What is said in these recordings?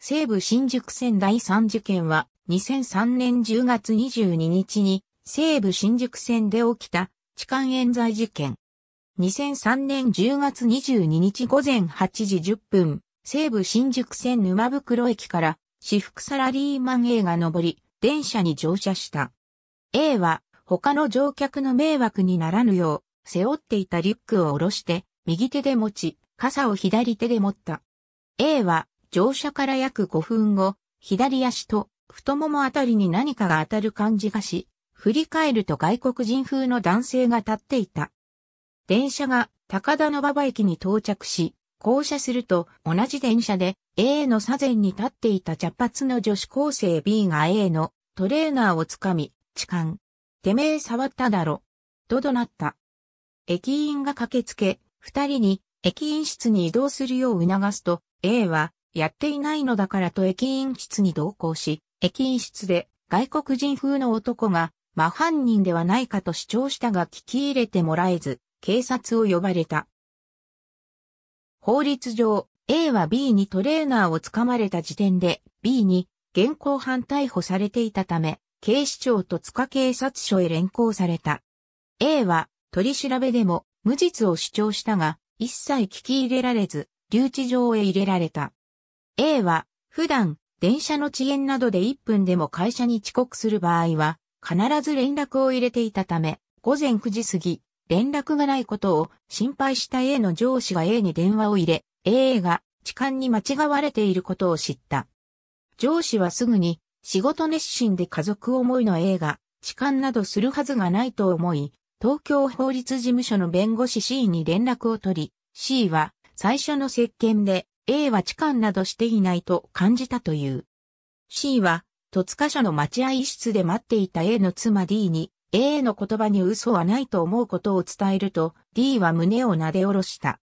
西武新宿線第3事件は2003年10月22日に西武新宿線で起きた痴漢冤罪事件。2003年10月22日午前8時10分、西武新宿線沼袋駅から私服サラリーマン A が上り、電車に乗車した。A は他の乗客の迷惑にならぬよう、背負っていたリュックを下ろして、右手で持ち、傘を左手で持った。A は乗車から約5分後、左足と太ももあたりに何かが当たる感じがし、振り返ると外国人風の男性が立っていた。電車が高田の馬場駅に到着し、降車すると同じ電車で A の左前に立っていた茶髪の女子高生 B が A のトレーナーをつかみ、痴漢。てめえ触っただろ。と怒鳴った。駅員が駆けつけ、二人に駅員室に移動するよう促すと、A はやっていないのだからと駅員室に同行し、駅員室で外国人風の男が、真犯人ではないかと主張したが聞き入れてもらえず、警察を呼ばれた。法律上、A は B にトレーナーを掴まれた時点で、B に現行犯逮捕されていたため、警視庁と塚警察署へ連行された。A は取り調べでも無実を主張したが、一切聞き入れられず、留置場へ入れられた。A は、普段、電車の遅延などで1分でも会社に遅刻する場合は、必ず連絡を入れていたため、午前9時過ぎ、連絡がないことを心配した A の上司が A に電話を入れ、A が痴漢に間違われていることを知った。上司はすぐに仕事熱心で家族思いの A が痴漢などするはずがないと思い、東京法律事務所の弁護士 C に連絡を取り、C は最初の接見で A は痴漢などしていないと感じたという。C は、戸塚署の待合室で待っていた A の妻 D に、A の言葉に嘘はないと思うことを伝えると、D は胸を撫で下ろした。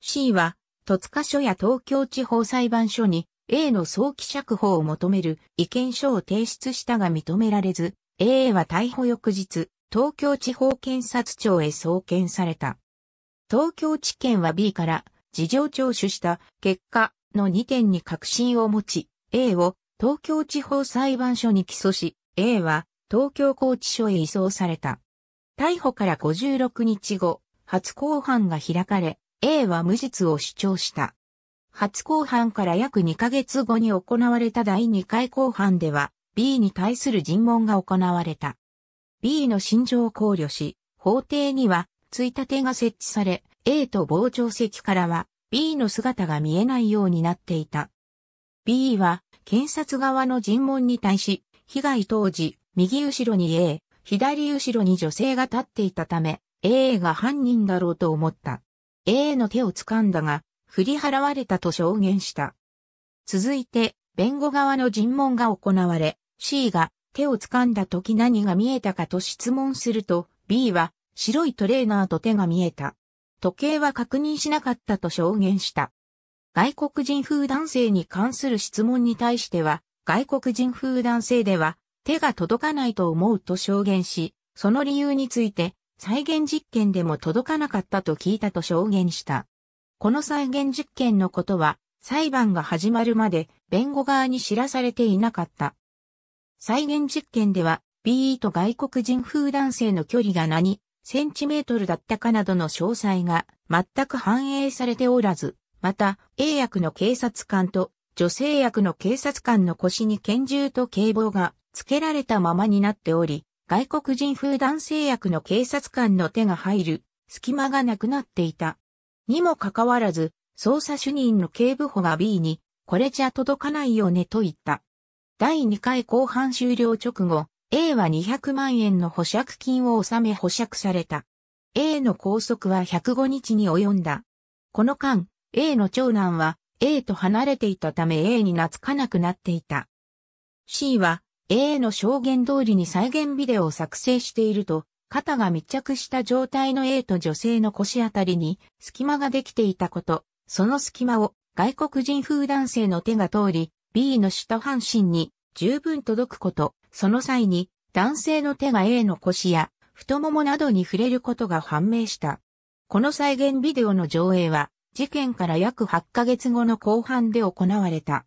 C は、戸塚署や東京地方裁判所に A の早期釈放を求める意見書を提出したが認められず、A は逮捕翌日、東京地方検察庁へ送検された。東京地検は B から事情聴取した結果の2点に確信を持ち、A を東京地方裁判所に起訴し、A は東京拘置所へ移送された。逮捕から56日後、初公判が開かれ、A は無実を主張した。初公判から約2ヶ月後に行われた第2回公判では、B に対する尋問が行われた。B の心情を考慮し、法廷には、ついたが設置され、A と傍聴席からは B の姿が見えないようになっていた。B は検察側の尋問に対し、被害当時、右後ろに A、左後ろに女性が立っていたため、A が犯人だろうと思った。A の手を掴んだが、振り払われたと証言した。続いて、弁護側の尋問が行われ、C が手を掴んだ時何が見えたかと質問すると、B は白いトレーナーと手が見えた。時計は確認しなかったと証言した。外国人風男性に関する質問に対しては、外国人風男性では手が届かないと思うと証言し、その理由について再現実験でも届かなかったと聞いたと証言した。この再現実験のことは裁判が始まるまで弁護側に知らされていなかった。再現実験では B と外国人風男性の距離が何センチメートルだったかなどの詳細が全く反映されておらず、また、A 役の警察官と女性役の警察官の腰に拳銃と警棒が付けられたままになっており、外国人風男性役の警察官の手が入る隙間がなくなっていた。にもかかわらず、捜査主任の警部補が B に、これじゃ届かないよねと言った。第2回後半終了直後、A は200万円の保釈金を納め保釈された。A の拘束は105日に及んだ。この間、A の長男は A と離れていたため A に懐かなくなっていた。C は A の証言通りに再現ビデオを作成していると、肩が密着した状態の A と女性の腰あたりに隙間ができていたこと、その隙間を外国人風男性の手が通り、B の下半身に十分届くこと、その際に男性の手が A の腰や太ももなどに触れることが判明した。この再現ビデオの上映は事件から約8ヶ月後の後半で行われた。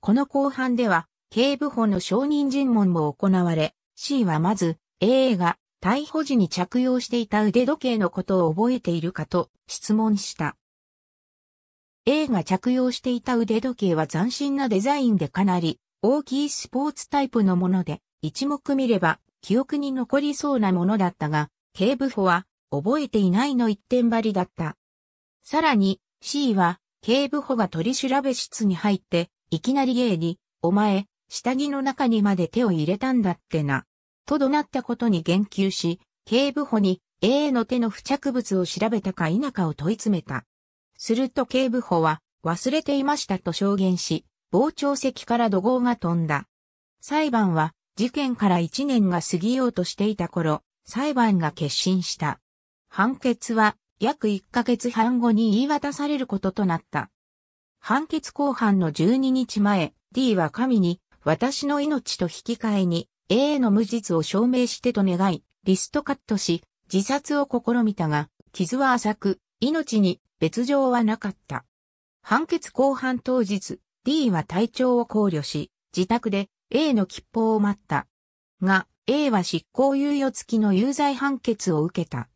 この後半では警部補の証人尋問も行われ、C はまず A が逮捕時に着用していた腕時計のことを覚えているかと質問した。A が着用していた腕時計は斬新なデザインでかなり大きいスポーツタイプのもので、一目見れば記憶に残りそうなものだったが、警部補は覚えていないの一点張りだった。さらに C は警部補が取り調べ室に入って、いきなり A に、お前、下着の中にまで手を入れたんだってな、と怒鳴ったことに言及し、警部補に A の手の付着物を調べたか否かを問い詰めた。すると警部補は忘れていましたと証言し、傍聴席から怒号が飛んだ。裁判は事件から1年が過ぎようとしていた頃、裁判が決心した。判決は約1ヶ月半後に言い渡されることとなった。判決公判の12日前、D は神に私の命と引き換えに A の無実を証明してと願い、リストカットし、自殺を試みたが、傷は浅く、命に別状はなかった。判決公判当日、D は体調を考慮し、自宅で A の吉報を待った。が、A は執行猶予付きの有罪判決を受けた。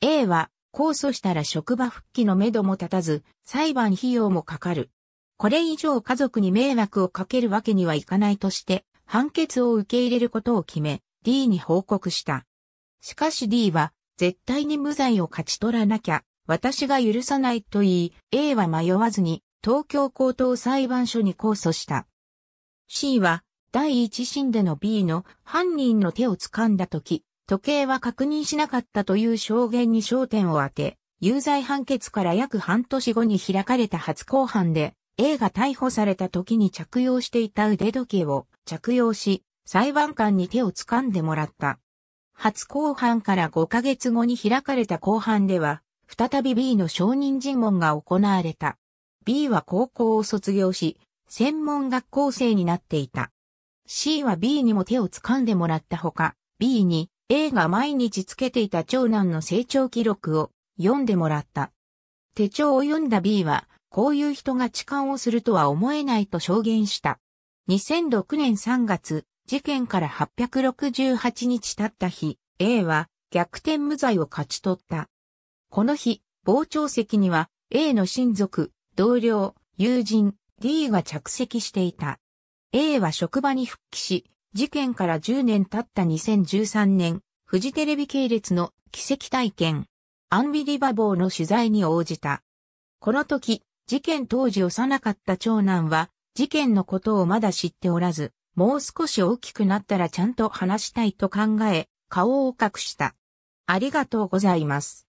A は、控訴したら職場復帰のめども立たず、裁判費用もかかる。これ以上家族に迷惑をかけるわけにはいかないとして、判決を受け入れることを決め、D に報告した。しかし D は、絶対に無罪を勝ち取らなきゃ、私が許さないと言い、A は迷わずに、東京高等裁判所に控訴した。C は、第一審での B の犯人の手を掴んだ時、時計は確認しなかったという証言に焦点を当て、有罪判決から約半年後に開かれた初公判で、A が逮捕された時に着用していた腕時計を着用し、裁判官に手を掴んでもらった。初公判から5ヶ月後に開かれた公判では、再び B の証人尋問が行われた。B は高校を卒業し、専門学校生になっていた。C は B にも手を掴んでもらったほか、B に A が毎日つけていた長男の成長記録を読んでもらった。手帳を読んだ B は、こういう人が痴漢をするとは思えないと証言した。2006年3月、事件から868日経った日、A は逆転無罪を勝ち取った。この日、傍聴席には A の親族、同僚、友人、D が着席していた。A は職場に復帰し、事件から10年経った2013年、フジテレビ系列の奇跡体験、アンビリバボーの取材に応じた。この時、事件当時幼かった長男は、事件のことをまだ知っておらず、もう少し大きくなったらちゃんと話したいと考え、顔を隠した。ありがとうございます。